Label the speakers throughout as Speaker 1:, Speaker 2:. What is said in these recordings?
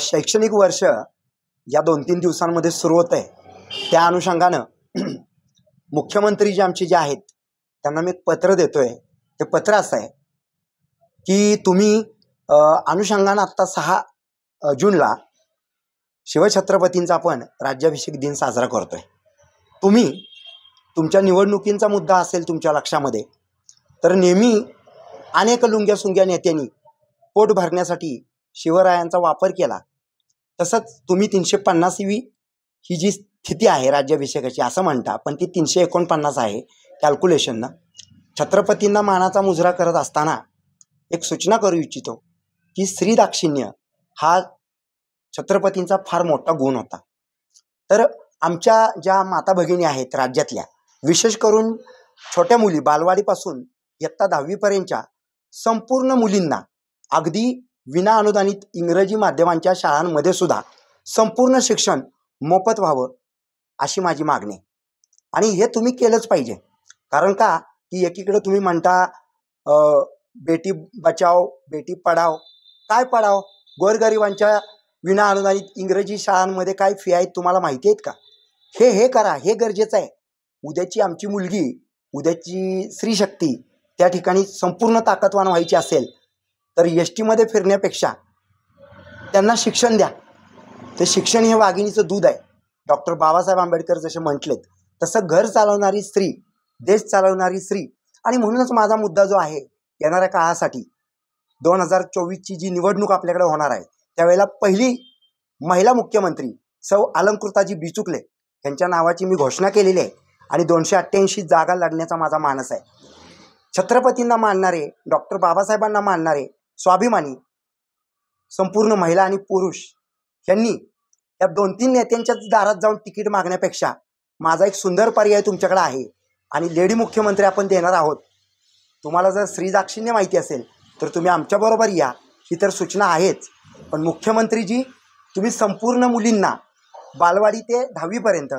Speaker 1: शैक्षणिक वर्ष या दोन तीन दिवसांमध्ये सुरू होत आहे त्या अनुषंगानं मुख्यमंत्री जे आमचे जे आहेत त्यांना मी एक पत्र देतोय ते पत्र असं आहे की तुम्ही अनुषंगानं आत्ता सहा जूनला शिवछत्रपतींचा आपण राज्याभिषेक दिन साजरा करतोय तुम्ही तुमच्या निवडणुकींचा मुद्दा असेल तुमच्या लक्षामध्ये तर नेहमी अनेक लुंग्या सुंग्या नेत्यांनी पोट भरण्यासाठी शिवरायांचा वापर केला तसंच तुम्ही तीनशे पन्नासवी ही जी स्थिती आहे राज्याभिषेकाची असं म्हणता पण ती तीनशे एकोणपन्नास आहे कॅल्क्युलेशननं छत्रपतींना मानाचा मुजरा करत असताना एक सूचना करू इच्छितो की दाक्षिण्य हा छत्रपतींचा फार मोठा गुण होता तर आमच्या ज्या माता भगिनी आहेत राज्यातल्या विशेष करून छोट्या मुली बालवाडीपासून इयत्ता दहावीपर्यंतच्या संपूर्ण मुलींना अगदी विनाअनुदानित इंग्रजी माध्यमांच्या शाळांमध्ये सुद्धा संपूर्ण शिक्षण मोफत व्हावं अशी माझी मागणी आणि हे तुम्ही केलंच पाहिजे कारण का की एकीकडे तुम्ही म्हणता बेटी बचाव बेटी पढाव काय पढाव गोरगरिबांच्या विनाअनुदानित इंग्रजी शाळांमध्ये काय फी आहेत तुम्हाला माहिती आहेत का हे हे करा हे गरजेचं आहे उद्याची आमची मुलगी उद्याची स्त्रीशक्ती त्या ठिकाणी संपूर्ण ताकदवान व्हायची असेल तर एस टीमध्ये फिरण्यापेक्षा त्यांना शिक्षण द्या ते शिक्षण हे वाघिणीचं दूध आहे डॉक्टर बाबासाहेब आंबेडकर जसे म्हटलेत तसं घर चालवणारी स्त्री देश चालवणारी स्त्री आणि म्हणूनच माझा मुद्दा जो आहे येणाऱ्या काळासाठी दोन हजार चोवीसची जी निवडणूक आपल्याकडे होणार आहे त्यावेळेला पहिली महिला मुख्यमंत्री सौ अलंकृताजी बिचुकले यांच्या नावाची मी घोषणा केलेली आहे आणि दोनशे अठ्ठ्याऐंशी जागा लढण्याचा माझा मानस आहे छत्रपतींना मानणारे डॉक्टर बाबासाहेबांना मानणारे स्वाभिमानी संपूर्ण महिला आणि पुरुष यांनी या दोन तीन नेत्यांच्याच दारात जाऊन तिकीट मागण्यापेक्षा माझा एक सुंदर पर्याय तुमच्याकडे आहे आणि लेडी मुख्यमंत्री आपण देणार आहोत तुम्हाला जर श्रीदाक्षिण्य माहिती असेल तर तुम्ही आमच्याबरोबर या ही तर सूचना आहेच पण मुख्यमंत्रीजी तुम्ही संपूर्ण मुलींना बालवाडी ते दहावीपर्यंत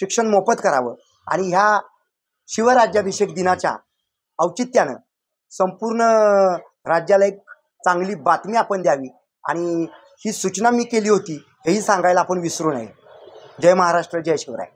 Speaker 1: शिक्षण मोफत करावं आणि ह्या शिवराज्याभिषेक दिनाच्या औचित्यानं संपूर्ण राज्याला एक चांगली बातमी आपण द्यावी आणि ही सूचना मी केली होती हेही सांगायला आपण विसरू नये जय महाराष्ट्र जय शिवराय